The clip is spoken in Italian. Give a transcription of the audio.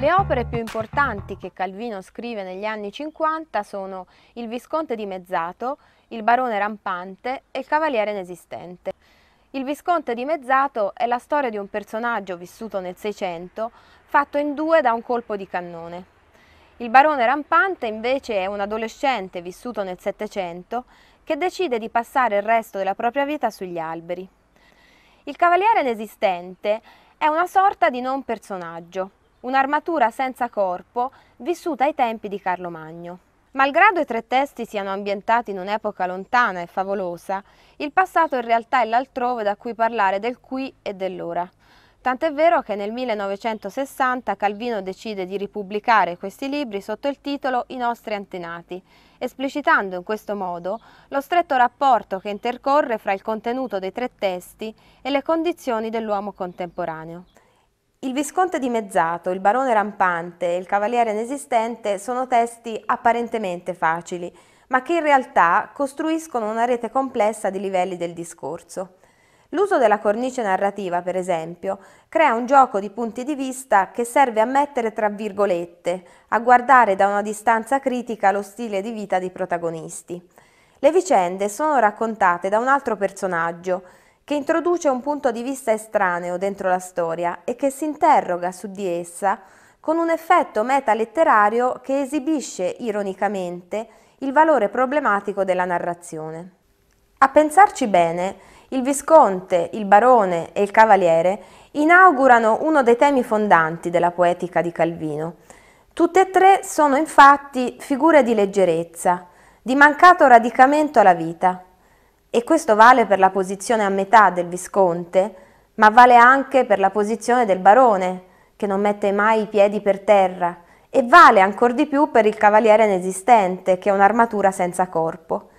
Le opere più importanti che Calvino scrive negli anni 50 sono Il Visconte di Mezzato, Il Barone rampante e Il Cavaliere inesistente. Il Visconte di Mezzato è la storia di un personaggio vissuto nel Seicento fatto in due da un colpo di cannone. Il Barone rampante invece è un adolescente vissuto nel Settecento che decide di passare il resto della propria vita sugli alberi. Il Cavaliere inesistente è una sorta di non personaggio, un'armatura senza corpo vissuta ai tempi di Carlo Magno. Malgrado i tre testi siano ambientati in un'epoca lontana e favolosa, il passato in realtà è l'altrove da cui parlare del qui e dell'ora. Tant'è vero che nel 1960 Calvino decide di ripubblicare questi libri sotto il titolo I nostri antenati, esplicitando in questo modo lo stretto rapporto che intercorre fra il contenuto dei tre testi e le condizioni dell'uomo contemporaneo. Il Visconte dimezzato, il Barone rampante e il Cavaliere inesistente sono testi apparentemente facili, ma che in realtà costruiscono una rete complessa di livelli del discorso. L'uso della cornice narrativa, per esempio, crea un gioco di punti di vista che serve a mettere tra virgolette, a guardare da una distanza critica lo stile di vita dei protagonisti. Le vicende sono raccontate da un altro personaggio, che introduce un punto di vista estraneo dentro la storia e che si interroga su di essa con un effetto metaletterario che esibisce ironicamente il valore problematico della narrazione. A pensarci bene, il visconte, il barone e il cavaliere inaugurano uno dei temi fondanti della poetica di Calvino. Tutte e tre sono infatti figure di leggerezza, di mancato radicamento alla vita, e questo vale per la posizione a metà del visconte, ma vale anche per la posizione del barone, che non mette mai i piedi per terra, e vale ancor di più per il cavaliere inesistente, che è un'armatura senza corpo.